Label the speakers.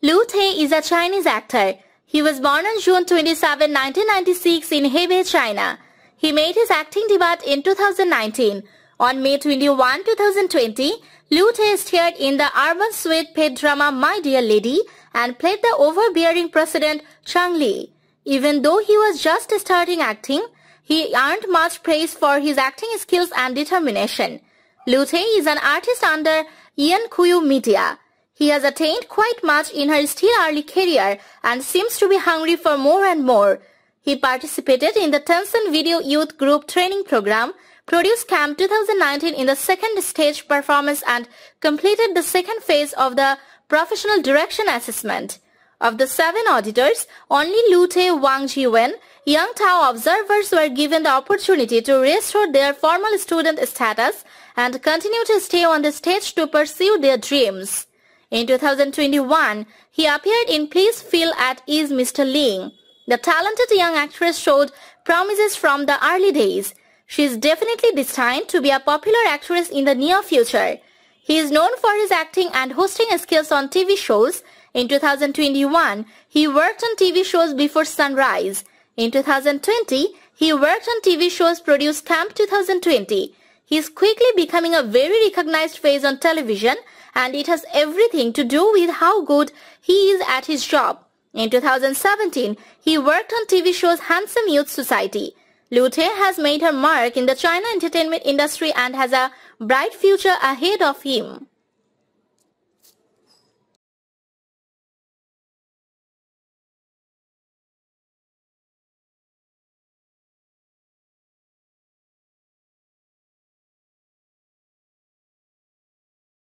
Speaker 1: Liu Te is a Chinese actor. He was born on June 27, 1996 in Hebei, China. He made his acting debut in 2019. On May 21, 2020, Liu Te starred in the urban sweet paid drama My Dear Lady and played the overbearing president Chang Li. Even though he was just starting acting, he earned much praise for his acting skills and determination. Liu Te is an artist under Yan Kuyu Media. He has attained quite much in her still early career and seems to be hungry for more and more. He participated in the Tencent Video Youth Group Training Program, Produce Camp 2019 in the second stage performance and completed the second phase of the Professional Direction Assessment. Of the seven auditors, only Lu Tae Wang Jiwen, Yang Tao observers were given the opportunity to restore their formal student status and continue to stay on the stage to pursue their dreams. In 2021, he appeared in Please Feel at Ease Mr. Ling. The talented young actress showed promises from the early days. She is definitely destined to be a popular actress in the near future. He is known for his acting and hosting skills on TV shows. In 2021, he worked on TV shows before sunrise. In 2020, he worked on TV shows produced Camp 2020. He is quickly becoming a very recognized face on television and it has everything to do with how good he is at his job. In 2017, he worked on TV shows Handsome Youth Society. Lute has made her mark in the China entertainment industry and has a bright future ahead of him.